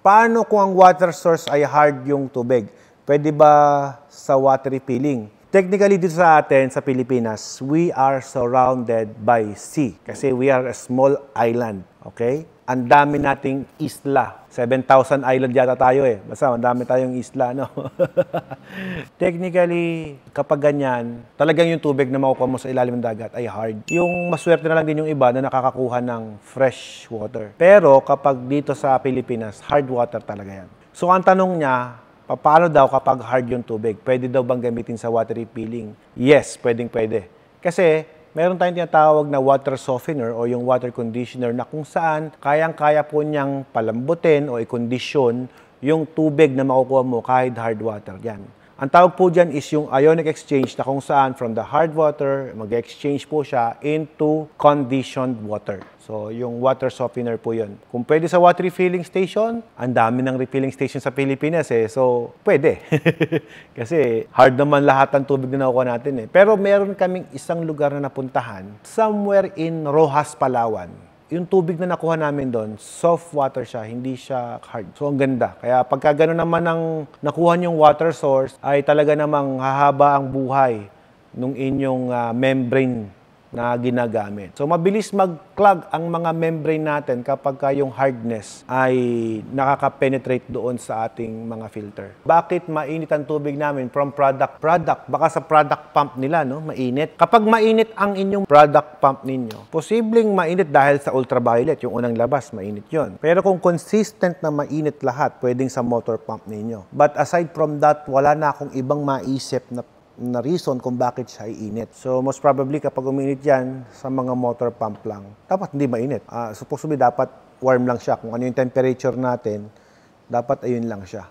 Paano kung ang water source ay hard yung tubig? Pwede ba sa water peeling? Technically, dito sa atin, sa Pilipinas, we are surrounded by sea. Kasi we are a small island. Okay? Ang dami nating isla. 7,000 island yata tayo eh. Basta ang dami tayong isla, no? Technically, kapag ganyan, talagang yung tubig na makukuha mo sa ilalim ng dagat ay hard. Yung maswerte na lang din yung iba na nakakakuha ng fresh water. Pero kapag dito sa Pilipinas, hard water talaga yan. So ang tanong niya, paano daw kapag hard yung tubig? Pwede daw bang gamitin sa water repelling? Yes, pwedeng pwede. Kasi meron tayong tinatawag na water softener o yung water conditioner na kung saan kayang-kaya po niyang palambutin o i-condition yung tubig na makukuha mo kahit hard water. Yan. Ang tawag po dyan is yung ionic exchange na kung saan from the hard water, mag-exchange po siya into conditioned water. So, yung water softener po yun. Kung pwede sa water refilling station, ang dami ng refilling station sa Pilipinas eh. So, pwede. Kasi hard naman lahat ng tubig na nakuha natin eh. Pero meron kaming isang lugar na napuntahan, somewhere in Rojas, Palawan yung tubig na nakuha namin doon, soft water siya, hindi siya hard. So, ang ganda. Kaya pagka gano'n naman ang nakuha yung water source, ay talaga namang hahaba ang buhay nung inyong uh, membrane na ginagamit. So mabilis mag-clog ang mga membrane natin kapag yung hardness ay nakaka-penetrate doon sa ating mga filter. Bakit mainit ang tubig namin from product product? Baka sa product pump nila no, mainit. Kapag mainit ang inyong product pump ninyo, posibleng mainit dahil sa ultraviolet, yung unang labas, mainit 'yon. Pero kung consistent na mainit lahat, pwedeng sa motor pump ninyo. But aside from that, wala na akong ibang maisip na na reason kung bakit siya iinit. So most probably kapag uminit yan sa mga motor pump lang, dapat hindi mainit. Uh, ah, supposedly dapat warm lang siya. Kung ano yung temperature natin, dapat ayun lang siya.